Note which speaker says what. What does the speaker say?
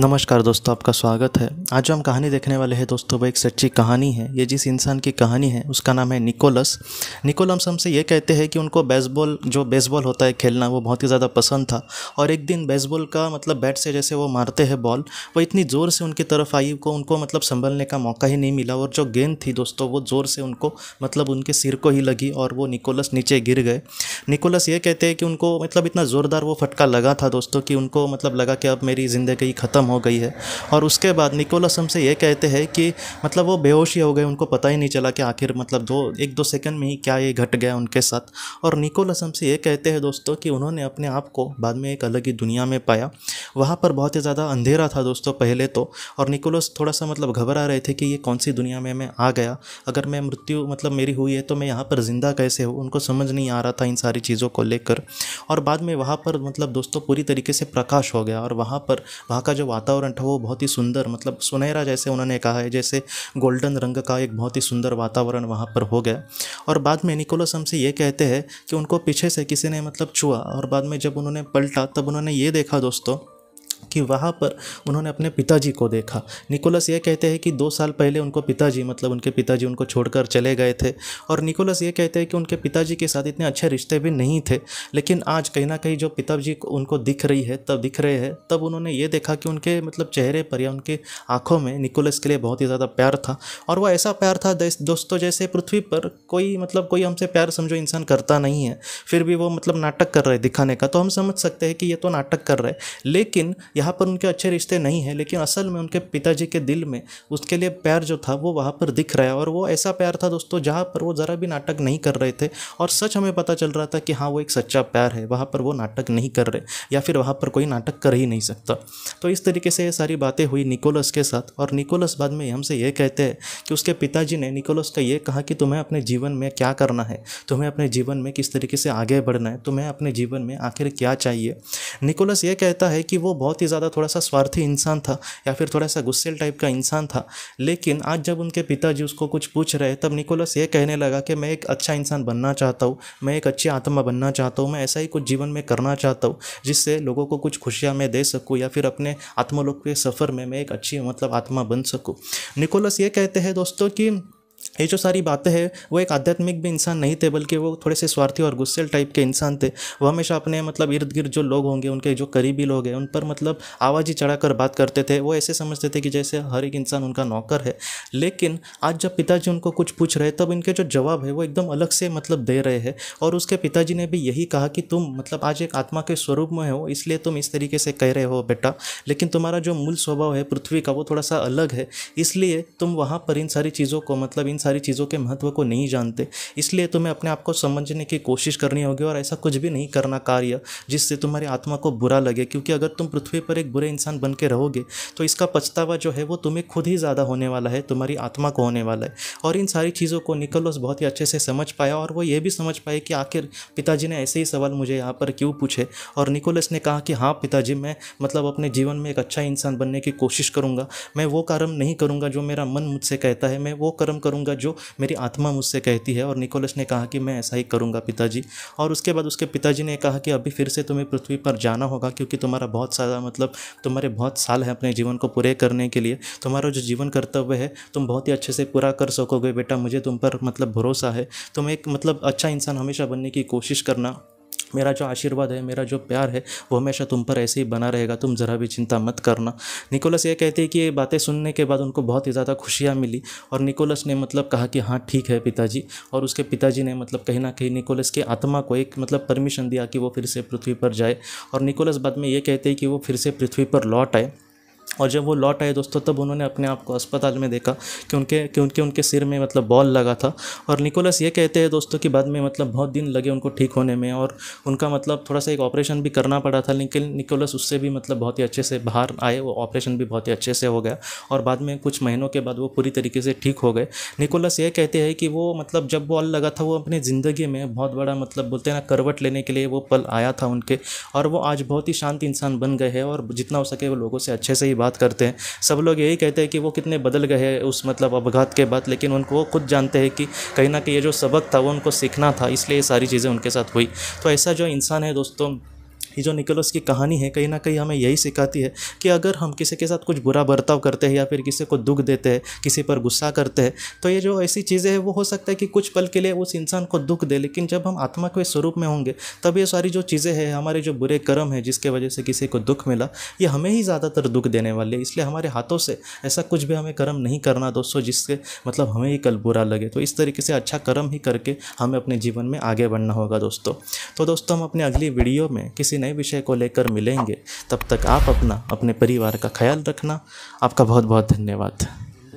Speaker 1: नमस्कार दोस्तों आपका स्वागत है आज जो हम कहानी देखने वाले हैं दोस्तों वो एक सच्ची कहानी है ये जिस इंसान की कहानी है उसका नाम है निकोलस निकोलम्स हमसे ये कहते हैं कि उनको बेसबॉल जो बेसबॉल होता है खेलना वो बहुत ही ज़्यादा पसंद था और एक दिन बेसबॉल का मतलब बैट से जैसे वो मारते हैं बॉल वो इतनी ज़ोर से उनकी तरफ आई को उनको मतलब संभलने का मौका ही नहीं मिला और जो गेंद थी दोस्तों वो ज़ोर से उनको मतलब उनके सिर को ही लगी और वो निकोलस नीचे गिर गए निकोलस ये कहते हैं कि उनको मतलब इतना ज़ोरदार वो फटका लगा था दोस्तों कि उनको मतलब लगा कि अब मेरी ज़िंदगी ख़त्म हो गई है और उसके बाद निकोलस हमसे ये कहते हैं कि मतलब वो बेहोशी हो गए उनको पता ही नहीं चला कि आखिर मतलब दो एक दो सेकंड में ही क्या ये घट गया उनके साथ और निकोलस हमसे ये कहते हैं दोस्तों कि उन्होंने अपने आप को बाद में एक अलग ही दुनिया में पाया वहाँ पर बहुत ही ज़्यादा अंधेरा था दोस्तों पहले तो और निकोलस थोड़ा सा मतलब घबरा रहे थे कि ये कौन सी दुनिया में मैं आ गया अगर मैं मृत्यु मतलब मेरी हुई है तो मैं यहाँ पर ज़िंदा कैसे हूँ उनको समझ नहीं आ रहा था इन सारी सारी चीज़ों को लेकर और बाद में वहाँ पर मतलब दोस्तों पूरी तरीके से प्रकाश हो गया और वहाँ पर वहाँ का जो वातावरण था वो बहुत ही सुंदर मतलब सुनहरा जैसे उन्होंने कहा है जैसे गोल्डन रंग का एक बहुत ही सुंदर वातावरण वहाँ पर हो गया और बाद में निकोलस हमसे ये कहते हैं कि उनको पीछे से किसी ने मतलब छुआ और बाद में जब उन्होंने पलटा तब उन्होंने ये देखा दोस्तों कि वहाँ पर उन्होंने अपने पिताजी को देखा निकोलस ये कहते हैं कि दो साल पहले उनको पिताजी मतलब उनके पिताजी उनको छोड़कर चले गए थे और निकोलस ये कहते हैं कि उनके पिताजी के साथ इतने अच्छे रिश्ते भी नहीं थे लेकिन आज कहीं ना कहीं जो पिताजी उनको दिख रही है तब दिख रहे हैं तब उन्होंने ये देखा कि उनके मतलब चेहरे पर या उनके आँखों में निकोलस के लिए बहुत ही ज़्यादा प्यार था और वह ऐसा प्यार था दोस्तों जैसे पृथ्वी पर कोई मतलब कोई हमसे प्यार समझो इंसान करता नहीं है फिर भी वो मतलब नाटक कर रहे दिखाने का तो हम समझ सकते हैं कि ये तो नाटक कर रहे लेकिन यहाँ पर उनके अच्छे रिश्ते नहीं हैं लेकिन असल में उनके पिताजी के दिल में उसके लिए प्यार जो था वो वहाँ पर दिख रहा है और वो ऐसा प्यार था दोस्तों जहाँ पर वो ज़रा भी नाटक नहीं कर रहे थे और सच हमें पता चल रहा था कि हाँ वो एक सच्चा प्यार है वहाँ पर वो नाटक नहीं कर रहे या फिर वहाँ पर कोई नाटक कर ही नहीं सकता तो इस तरीके से ये सारी बातें हुई निकोलस के साथ और निकोलस बाद में हमसे ये कहते हैं कि उसके पिताजी ने निकोलस का ये कहा कि तुम्हें अपने जीवन में क्या करना है तुम्हें अपने जीवन में किस तरीके से आगे बढ़ना है तुम्हें अपने जीवन में आखिर क्या चाहिए निकोलस ये कहता है कि वो बहुत ही ज़्यादा थोड़ा सा स्वार्थी इंसान था या फिर थोड़ा सा गुस्सेल टाइप का इंसान था लेकिन आज जब उनके पिताजी उसको कुछ पूछ रहे तब निकोलस ये कहने लगा कि मैं एक अच्छा इंसान बनना चाहता हूँ मैं एक अच्छी आत्मा बनना चाहता हूँ मैं ऐसा ही कुछ जीवन में करना चाहता हूँ जिससे लोगों को कुछ खुशियाँ मैं दे सकूँ या फिर अपने आत्मलोक के सफ़र में मैं एक अच्छी मतलब आत्मा बन सकूँ निकोलस ये कहते हैं दोस्तों कि ये जो सारी बातें हैं वो एक आध्यात्मिक भी इंसान नहीं थे बल्कि वो थोड़े से स्वार्थी और गुस्सेल टाइप के इंसान थे वो हमेशा अपने मतलब इर्द गिर्द जो लोग होंगे उनके जो करीबी लोग हैं उन पर मतलब आवाज़ी चढ़ाकर बात करते थे वो ऐसे समझते थे कि जैसे हर एक इंसान उनका नौकर है लेकिन आज जब पिताजी उनको कुछ पूछ रहे तब इनके जो जवाब है वो एकदम अलग से मतलब दे रहे हैं और उसके पिताजी ने भी यही कहा कि तुम मतलब आज एक आत्मा के स्वरूप में हो इसलिए तुम इस तरीके से कह रहे हो बेटा लेकिन तुम्हारा जो मूल स्वभाव है पृथ्वी का वो थोड़ा सा अलग है इसलिए तुम वहाँ पर इन सारी चीज़ों को मतलब इन सारी चीज़ों के महत्व को नहीं जानते इसलिए तुम्हें अपने आप को समझने की कोशिश करनी होगी और ऐसा कुछ भी नहीं करना कार्य जिससे तुम्हारी आत्मा को बुरा लगे क्योंकि अगर तुम पृथ्वी पर एक बुरे इंसान बन के रहोगे तो इसका पछतावा जो है वो तुम्हें खुद ही ज़्यादा होने वाला है तुम्हारी आत्मा को होने वाला है और इन सारी चीज़ों को निकोलस बहुत ही अच्छे से समझ पाया और वो ये भी समझ पाए कि आखिर पिताजी ने ऐसे ही सवाल मुझे यहाँ पर क्यों पूछे और निकोलस ने कहा कि हाँ पिताजी मैं मतलब अपने जीवन में एक अच्छा इंसान बनने की कोशिश करूँगा मैं वो कर्म नहीं करूँगा जो मेरा मन मुझसे कहता है मैं वो कर्म करूँगा करूंगा जो मेरी आत्मा मुझसे कहती है और निकोलस ने कहा कि मैं ऐसा ही करूँगा पिताजी और उसके बाद उसके पिताजी ने कहा कि अभी फिर से तुम्हें पृथ्वी पर जाना होगा क्योंकि तुम्हारा बहुत सारा मतलब तुम्हारे बहुत साल है अपने जीवन को पूरे करने के लिए तुम्हारा जो जीवन कर्तव्य है तुम बहुत ही अच्छे से पूरा कर सकोगे बेटा मुझे तुम पर मतलब भरोसा है तुम एक मतलब अच्छा इंसान हमेशा बनने की कोशिश करना मेरा जो आशीर्वाद है मेरा जो प्यार है वो हमेशा तुम पर ऐसे ही बना रहेगा तुम ज़रा भी चिंता मत करना निकोलस ये कहते हैं कि ये बातें सुनने के बाद उनको बहुत ही ज़्यादा खुशियाँ मिली और निकोलस ने मतलब कहा कि हाँ ठीक है पिताजी और उसके पिताजी ने मतलब कहीं ना कहीं निकोलस की आत्मा को एक मतलब परमिशन दिया कि वो फिर से पृथ्वी पर जाए और निकोलस बाद में ये कहते हैं कि वो फिर से पृथ्वी पर लौट आए और जब वो लौट आए दोस्तों तब उन्होंने अपने आप को अस्पताल में देखा कि उनके क्योंकि उनके सिर में मतलब बॉल लगा था और निकोलस ये कहते हैं दोस्तों कि बाद में मतलब बहुत दिन लगे उनको ठीक होने में और उनका मतलब थोड़ा सा एक ऑपरेशन भी करना पड़ा था लेकिन निकोलस उससे भी मतलब बहुत ही अच्छे से बाहर आए वो ऑपरेशन भी बहुत ही अच्छे से हो गया और बाद में कुछ महीनों के बाद वो पूरी तरीके से ठीक हो गए निकोलस ये कहते हैं कि वो मतलब जब बॉल लगा था वो अपनी ज़िंदगी में बहुत बड़ा मतलब बोलते हैं ना करवट लेने के लिए वो पल आया था उनके और वो आज बहुत ही शांत इंसान बन गए हैं और जितना हो सके वो लोगों से अच्छे से ही बात करते हैं सब लोग यही कहते हैं कि वो कितने बदल गए हैं उस मतलब अपघात के बाद लेकिन उनको खुद जानते हैं कि कहीं ना कहीं ये जो सबक था वो उनको सीखना था इसलिए ये सारी चीज़ें उनके साथ हुई तो ऐसा जो इंसान है दोस्तों ये जो निकोलस की कहानी है कहीं ना कहीं हमें यही सिखाती है कि अगर हम किसी के साथ कुछ बुरा बर्ताव करते हैं या फिर किसी को दुख देते हैं किसी पर गुस्सा करते हैं तो ये जो ऐसी चीज़ें हैं वो हो सकता है कि कुछ पल के लिए उस इंसान को दुख दे लेकिन जब हम आत्मा के स्वरूप में होंगे तब ये सारी जो चीज़ें हैं हमारे जो बुरे कर्म है जिसके वजह से किसी को दुख मिला ये हमें ही ज़्यादातर दुख देने वाले इसलिए हमारे हाथों से ऐसा कुछ भी हमें कर्म नहीं करना दोस्तों जिससे मतलब हमें ही कल बुरा लगे तो इस तरीके से अच्छा कर्म ही करके हमें अपने जीवन में आगे बढ़ना होगा दोस्तों तो दोस्तों हम अपने अगली वीडियो में किसी नए विषय को लेकर मिलेंगे तब तक आप अपना अपने परिवार का ख्याल रखना आपका बहुत बहुत धन्यवाद